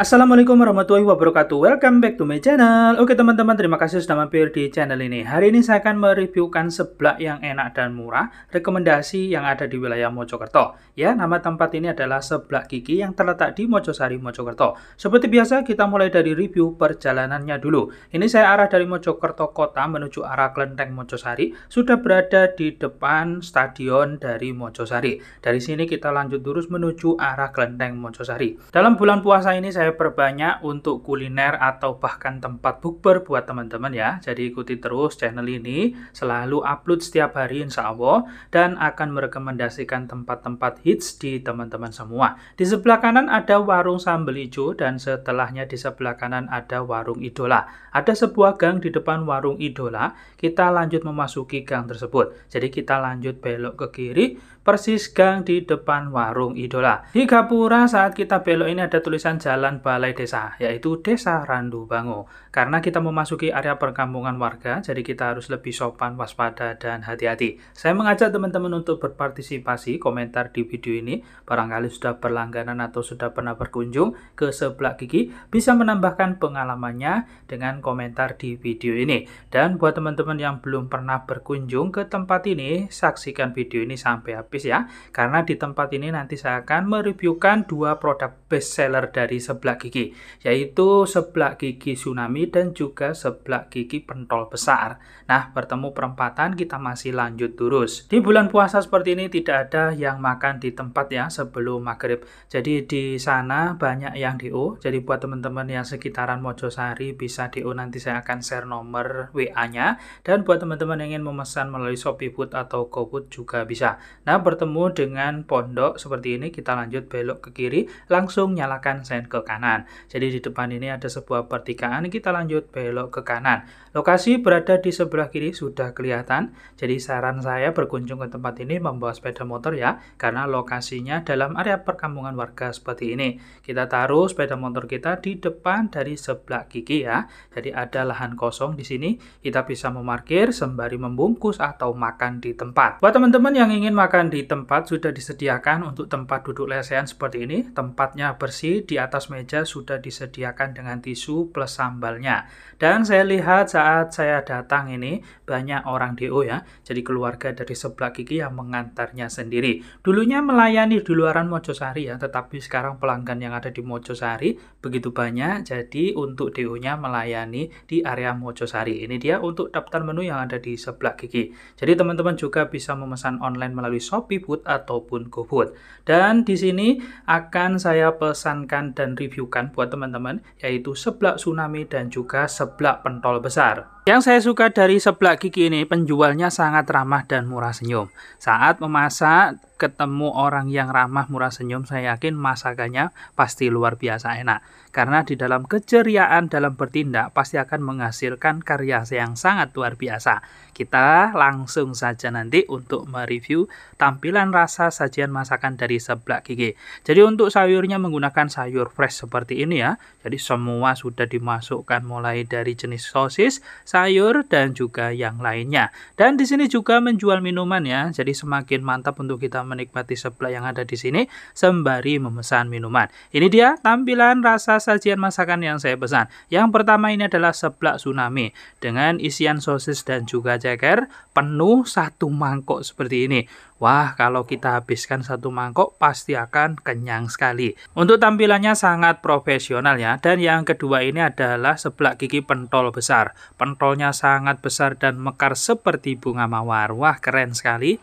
Assalamualaikum warahmatullahi wabarakatuh Welcome back to my channel Oke teman-teman terima kasih sudah mampir di channel ini Hari ini saya akan mereviewkan seblak yang enak dan murah Rekomendasi yang ada di wilayah Mojokerto Ya nama tempat ini adalah Seblak Gigi yang terletak di Mojosari Mojokerto Seperti biasa kita mulai dari review perjalanannya dulu Ini saya arah dari Mojokerto kota menuju arah Klenteng Mojosari Sudah berada di depan stadion dari Mojosari Dari sini kita lanjut terus menuju arah Klenteng Mojosari Dalam bulan puasa ini saya saya perbanyak untuk kuliner atau bahkan tempat bukber buat teman-teman ya. Jadi ikuti terus channel ini, selalu upload setiap hari insya Allah, dan akan merekomendasikan tempat-tempat hits di teman-teman semua. Di sebelah kanan ada warung sambal hijau, dan setelahnya di sebelah kanan ada warung idola. Ada sebuah gang di depan warung idola, kita lanjut memasuki gang tersebut. Jadi kita lanjut belok ke kiri, persis gang di depan warung idola. Di gapura saat kita belok ini ada tulisan Jalan Balai Desa, yaitu Desa Randu Bango. Karena kita memasuki area perkampungan warga, jadi kita harus lebih sopan, waspada, dan hati-hati. Saya mengajak teman-teman untuk berpartisipasi komentar di video ini. Barangkali sudah berlangganan atau sudah pernah berkunjung ke sebelah gigi, bisa menambahkan pengalamannya dengan komentar di video ini. Dan buat teman-teman yang belum pernah berkunjung ke tempat ini, saksikan video ini sampai habis habis ya. Karena di tempat ini nanti saya akan mereviewkan dua produk best seller dari seblak gigi, yaitu seblak gigi tsunami dan juga seblak gigi pentol besar. Nah, bertemu perempatan kita masih lanjut terus. Di bulan puasa seperti ini tidak ada yang makan di tempat ya sebelum maghrib. Jadi di sana banyak yang DO. Jadi buat teman-teman yang sekitaran Mojosari bisa DO nanti saya akan share nomor WA-nya dan buat teman-teman yang ingin memesan melalui Shopee Food atau GoFood juga bisa. Nah, bertemu dengan pondok seperti ini, kita lanjut belok ke kiri, langsung nyalakan sen ke kanan. Jadi di depan ini ada sebuah pertigaan, kita lanjut belok ke kanan. Lokasi berada di sebelah kiri sudah kelihatan, jadi saran saya berkunjung ke tempat ini membawa sepeda motor ya, karena lokasinya dalam area perkampungan warga seperti ini. Kita taruh sepeda motor kita di depan dari sebelah kiki ya, jadi ada lahan kosong di sini, kita bisa memarkir sembari membungkus atau makan di tempat. Buat teman-teman yang ingin makan di tempat sudah disediakan untuk tempat duduk lesehan seperti ini. Tempatnya bersih, di atas meja sudah disediakan dengan tisu plus sambalnya. Dan saya lihat saat saya datang ini banyak orang DO ya. Jadi keluarga dari sebelah gigi yang mengantarnya sendiri. Dulunya melayani di luaran Mojosari ya, tetapi sekarang pelanggan yang ada di Mojosari begitu banyak. Jadi untuk DO-nya melayani di area Mojosari. Ini dia untuk daftar menu yang ada di sebelah gigi Jadi teman-teman juga bisa memesan online melalui shop ShopeeFood ataupun GoFood. Dan di sini akan saya pesankan dan reviewkan buat teman-teman yaitu seblak tsunami dan juga seblak pentol besar. Yang saya suka dari seblak gigi ini, penjualnya sangat ramah dan murah senyum. Saat memasak, ketemu orang yang ramah murah senyum, saya yakin masakannya pasti luar biasa enak. Karena di dalam keceriaan dalam bertindak pasti akan menghasilkan karya yang sangat luar biasa. Kita langsung saja nanti untuk mereview tampilan rasa sajian masakan dari seblak gigi. Jadi untuk sayurnya menggunakan sayur fresh seperti ini ya. Jadi semua sudah dimasukkan mulai dari jenis sosis sayur, dan juga yang lainnya. Dan di sini juga menjual minuman ya, jadi semakin mantap untuk kita menikmati seblak yang ada di sini sembari memesan minuman. Ini dia tampilan rasa sajian masakan yang saya pesan. Yang pertama ini adalah seblak tsunami dengan isian sosis dan juga ceker penuh satu mangkok seperti ini. Wah, kalau kita habiskan satu mangkok pasti akan kenyang sekali. Untuk tampilannya sangat profesional ya. Dan yang kedua ini adalah sebelah gigi pentol besar. Pentolnya sangat besar dan mekar seperti bunga mawar. Wah, keren sekali.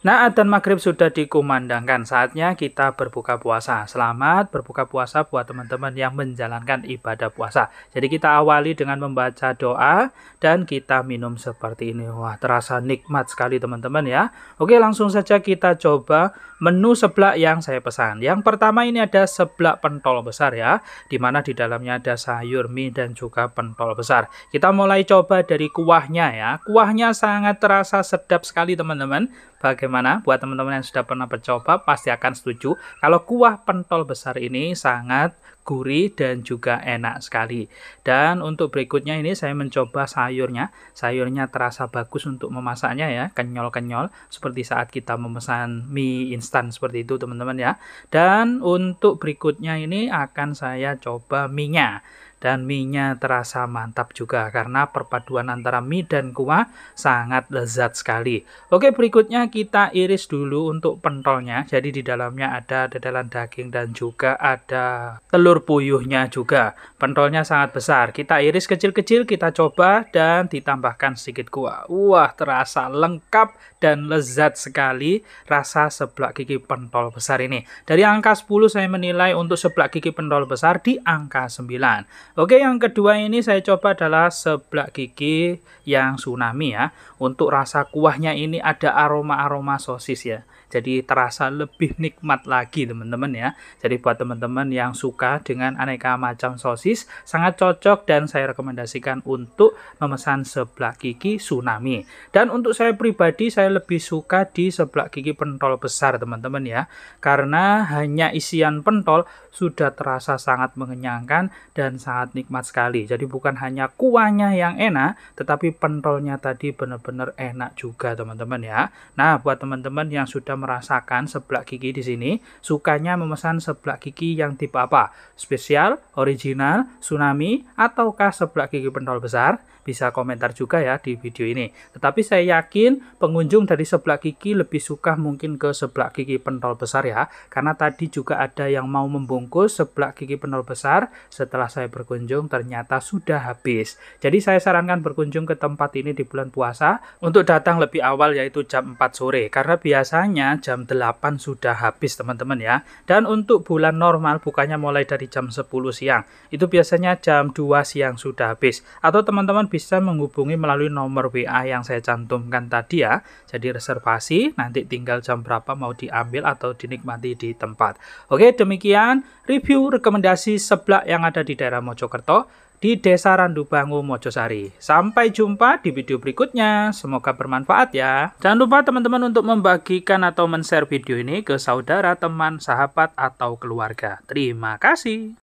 Nah, adzan maghrib sudah dikumandangkan, saatnya kita berbuka puasa. Selamat berbuka puasa buat teman-teman yang menjalankan ibadah puasa. Jadi kita awali dengan membaca doa dan kita minum seperti ini. Wah, terasa nikmat sekali teman-teman ya. Oke, langsung saja kita coba menu seblak yang saya pesan. Yang pertama ini ada seblak pentol besar ya, di mana di dalamnya ada sayur, mie, dan juga pentol besar. Kita mulai coba dari kuahnya ya. Kuahnya sangat terasa sedap sekali teman-teman. Bagaimana? Buat teman-teman yang sudah pernah mencoba pasti akan setuju. Kalau kuah pentol besar ini sangat gurih dan juga enak sekali. Dan untuk berikutnya ini saya mencoba sayurnya. Sayurnya terasa bagus untuk memasaknya ya, kenyal-kenyal seperti saat kita memesan mie instan instan seperti itu teman-teman ya. Dan untuk berikutnya ini akan saya coba minyak dan mie-nya terasa mantap juga karena perpaduan antara mie dan kuah sangat lezat sekali. Oke, berikutnya kita iris dulu untuk pentolnya. Jadi di dalamnya ada dedalan daging dan juga ada telur puyuhnya juga. Pentolnya sangat besar. Kita iris kecil-kecil, kita coba dan ditambahkan sedikit kuah. Wah, terasa lengkap dan lezat sekali rasa seblak gigi pentol besar ini. Dari angka 10 saya menilai untuk seblak gigi pentol besar di angka 9. Oke, yang kedua ini saya coba adalah seblak gigi yang tsunami ya. Untuk rasa kuahnya ini ada aroma-aroma sosis ya jadi terasa lebih nikmat lagi teman-teman ya jadi buat teman-teman yang suka dengan aneka macam sosis sangat cocok dan saya rekomendasikan untuk memesan seblak gigi tsunami dan untuk saya pribadi saya lebih suka di seblak gigi pentol besar teman-teman ya karena hanya isian pentol sudah terasa sangat mengenyangkan dan sangat nikmat sekali jadi bukan hanya kuahnya yang enak tetapi pentolnya tadi benar-benar enak juga teman-teman ya nah buat teman-teman yang sudah merasakan seblak gigi di sini, sukanya memesan seblak gigi yang tipe apa? Spesial, original, tsunami, ataukah seblak gigi pentol besar? Bisa komentar juga ya di video ini. Tetapi saya yakin pengunjung dari seblak gigi lebih suka mungkin ke seblak gigi pentol besar ya, karena tadi juga ada yang mau membungkus seblak gigi pentol besar setelah saya berkunjung ternyata sudah habis. Jadi saya sarankan berkunjung ke tempat ini di bulan puasa untuk datang lebih awal yaitu jam 4 sore karena biasanya jam 8 sudah habis teman-teman ya. Dan untuk bulan normal bukannya mulai dari jam 10 siang. Itu biasanya jam 2 siang sudah habis. Atau teman-teman bisa menghubungi melalui nomor WA yang saya cantumkan tadi ya. Jadi reservasi nanti tinggal jam berapa mau diambil atau dinikmati di tempat. Oke demikian review rekomendasi seblak yang ada di daerah Mojokerto di Desa Randubangu, Mojosari. Sampai jumpa di video berikutnya, semoga bermanfaat ya. Jangan lupa teman-teman untuk membagikan atau men-share video ini ke saudara, teman, sahabat, atau keluarga. Terima kasih.